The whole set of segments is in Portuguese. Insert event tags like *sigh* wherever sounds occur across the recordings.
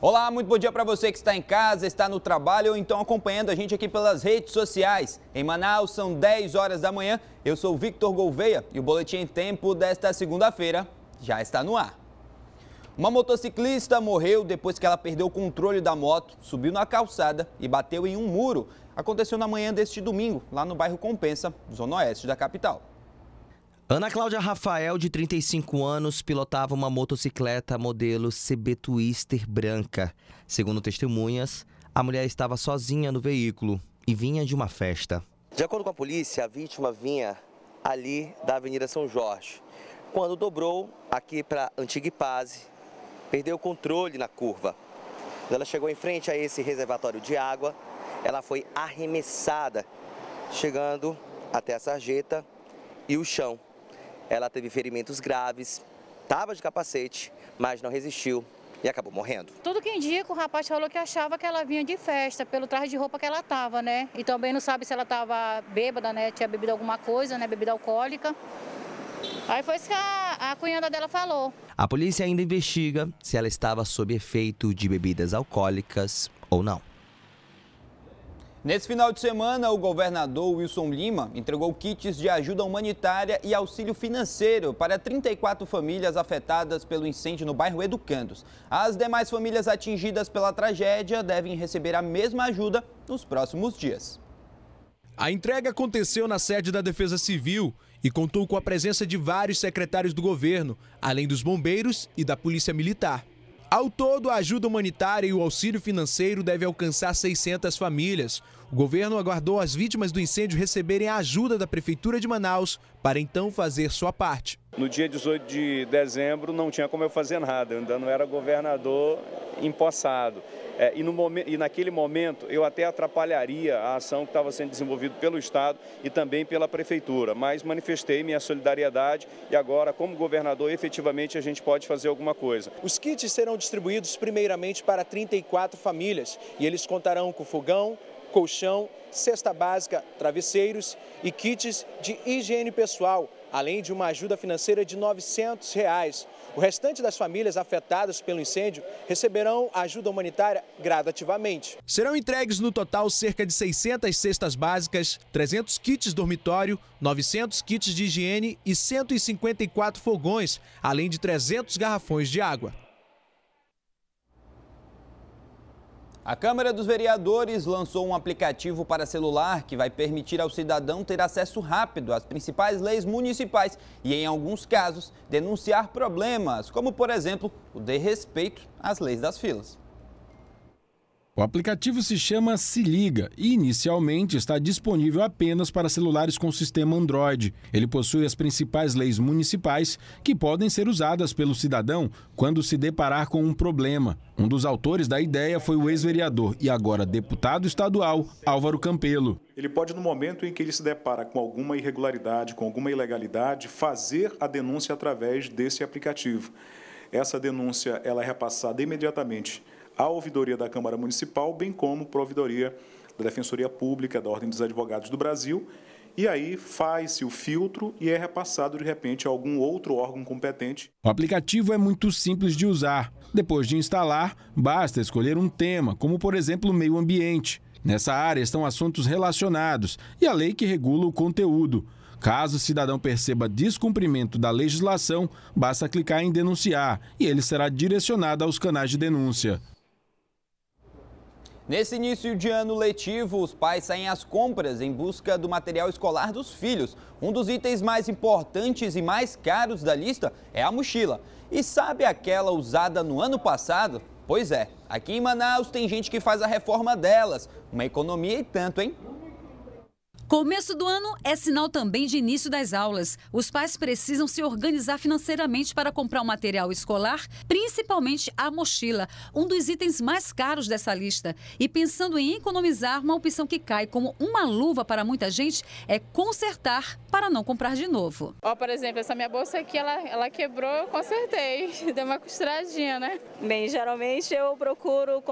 Olá, muito bom dia para você que está em casa, está no trabalho ou então acompanhando a gente aqui pelas redes sociais. Em Manaus são 10 horas da manhã. Eu sou Victor Gouveia e o boletim em tempo desta segunda-feira já está no ar. Uma motociclista morreu depois que ela perdeu o controle da moto, subiu na calçada e bateu em um muro. Aconteceu na manhã deste domingo, lá no bairro Compensa, zona oeste da capital. Ana Cláudia Rafael, de 35 anos, pilotava uma motocicleta modelo CB Twister branca. Segundo testemunhas, a mulher estava sozinha no veículo e vinha de uma festa. De acordo com a polícia, a vítima vinha ali da Avenida São Jorge. Quando dobrou aqui para Antiga Paz, perdeu o controle na curva. Ela chegou em frente a esse reservatório de água, ela foi arremessada, chegando até a sarjeta e o chão. Ela teve ferimentos graves, estava de capacete, mas não resistiu e acabou morrendo. Tudo que indica, o rapaz falou que achava que ela vinha de festa, pelo traje de roupa que ela estava, né? E também não sabe se ela estava bêbada, né? Tinha bebido alguma coisa, né? Bebida alcoólica. Aí foi isso que a, a cunhada dela falou. A polícia ainda investiga se ela estava sob efeito de bebidas alcoólicas ou não. Nesse final de semana, o governador Wilson Lima entregou kits de ajuda humanitária e auxílio financeiro para 34 famílias afetadas pelo incêndio no bairro Educandos. As demais famílias atingidas pela tragédia devem receber a mesma ajuda nos próximos dias. A entrega aconteceu na sede da Defesa Civil e contou com a presença de vários secretários do governo, além dos bombeiros e da Polícia Militar. Ao todo, a ajuda humanitária e o auxílio financeiro devem alcançar 600 famílias. O governo aguardou as vítimas do incêndio receberem a ajuda da Prefeitura de Manaus para então fazer sua parte. No dia 18 de dezembro não tinha como eu fazer nada, eu ainda não era governador empossado. É, e, no momento, e naquele momento eu até atrapalharia a ação que estava sendo desenvolvida pelo Estado e também pela Prefeitura, mas manifestei minha solidariedade e agora, como governador, efetivamente a gente pode fazer alguma coisa. Os kits serão distribuídos primeiramente para 34 famílias e eles contarão com fogão, colchão, cesta básica, travesseiros e kits de higiene pessoal além de uma ajuda financeira de R$ 900. Reais. O restante das famílias afetadas pelo incêndio receberão ajuda humanitária gradativamente. Serão entregues no total cerca de 600 cestas básicas, 300 kits dormitório, 900 kits de higiene e 154 fogões, além de 300 garrafões de água. A Câmara dos Vereadores lançou um aplicativo para celular que vai permitir ao cidadão ter acesso rápido às principais leis municipais e, em alguns casos, denunciar problemas, como, por exemplo, o de respeito às leis das filas. O aplicativo se chama Se Liga e inicialmente está disponível apenas para celulares com sistema Android. Ele possui as principais leis municipais que podem ser usadas pelo cidadão quando se deparar com um problema. Um dos autores da ideia foi o ex-vereador e agora deputado estadual Álvaro Campelo. Ele pode, no momento em que ele se depara com alguma irregularidade, com alguma ilegalidade, fazer a denúncia através desse aplicativo. Essa denúncia ela é repassada imediatamente à ouvidoria da Câmara Municipal, bem como para a ouvidoria da Defensoria Pública, da Ordem dos Advogados do Brasil, e aí faz-se o filtro e é repassado de repente a algum outro órgão competente. O aplicativo é muito simples de usar. Depois de instalar, basta escolher um tema, como por exemplo meio ambiente. Nessa área estão assuntos relacionados e a lei que regula o conteúdo. Caso o cidadão perceba descumprimento da legislação, basta clicar em denunciar e ele será direcionado aos canais de denúncia. Nesse início de ano letivo, os pais saem às compras em busca do material escolar dos filhos. Um dos itens mais importantes e mais caros da lista é a mochila. E sabe aquela usada no ano passado? Pois é, aqui em Manaus tem gente que faz a reforma delas. Uma economia e tanto, hein? Começo do ano é sinal também de início das aulas. Os pais precisam se organizar financeiramente para comprar o um material escolar, principalmente a mochila, um dos itens mais caros dessa lista. E pensando em economizar, uma opção que cai como uma luva para muita gente é consertar para não comprar de novo. Ó, por exemplo, essa minha bolsa aqui, ela, ela quebrou, eu consertei. *laughs* Deu uma costuradinha, né? Bem, geralmente eu procuro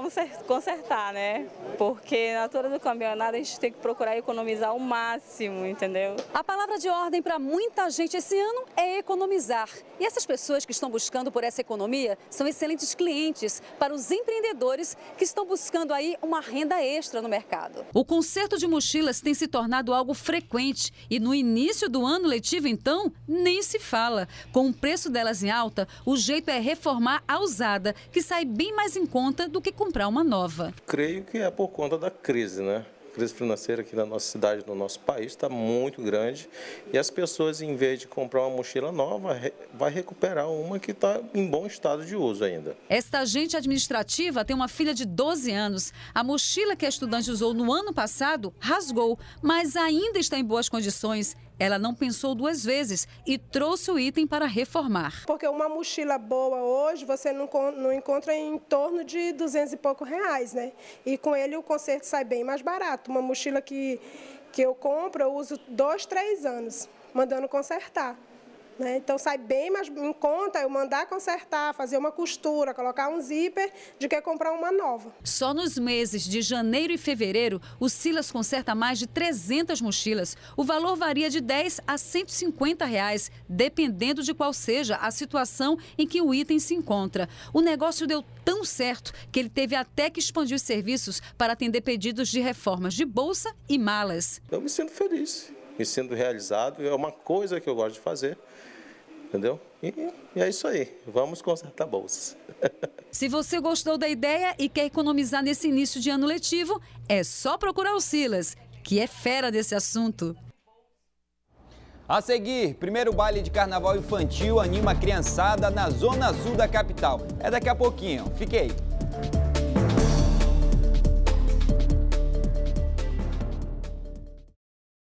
consertar, né? Porque na altura do campeonato a gente tem que procurar economizar o máximo, entendeu? A palavra de ordem para muita gente esse ano é economizar. E essas pessoas que estão buscando por essa economia são excelentes clientes para os empreendedores que estão buscando aí uma renda extra no mercado. O conserto de mochilas tem se tornado algo frequente e no início do ano letivo, então, nem se fala. Com o preço delas em alta, o jeito é reformar a usada, que sai bem mais em conta do que comprar uma nova. Creio que é por conta da crise, né? crise financeira aqui na nossa cidade, no nosso país, está muito grande e as pessoas, em vez de comprar uma mochila nova, vai recuperar uma que está em bom estado de uso ainda. Esta agente administrativa tem uma filha de 12 anos. A mochila que a estudante usou no ano passado rasgou, mas ainda está em boas condições ela não pensou duas vezes e trouxe o item para reformar. Porque uma mochila boa hoje você não, não encontra em torno de 200 e pouco reais, né? E com ele o conserto sai bem mais barato. Uma mochila que, que eu compro, eu uso dois, três anos, mandando consertar. Né? Então sai bem mais em conta eu mandar consertar, fazer uma costura, colocar um zíper, de que comprar uma nova. Só nos meses de janeiro e fevereiro, o Silas conserta mais de 300 mochilas. O valor varia de 10 a 150 reais, dependendo de qual seja a situação em que o item se encontra. O negócio deu tão certo que ele teve até que expandir os serviços para atender pedidos de reformas de bolsa e malas. Eu me sinto feliz e sendo realizado. É uma coisa que eu gosto de fazer. Entendeu? E, e é isso aí. Vamos consertar bolsas. *laughs* Se você gostou da ideia e quer economizar nesse início de ano letivo, é só procurar o Silas, que é fera desse assunto. A seguir, primeiro baile de carnaval infantil anima a criançada na zona sul da capital. É daqui a pouquinho. Fique aí.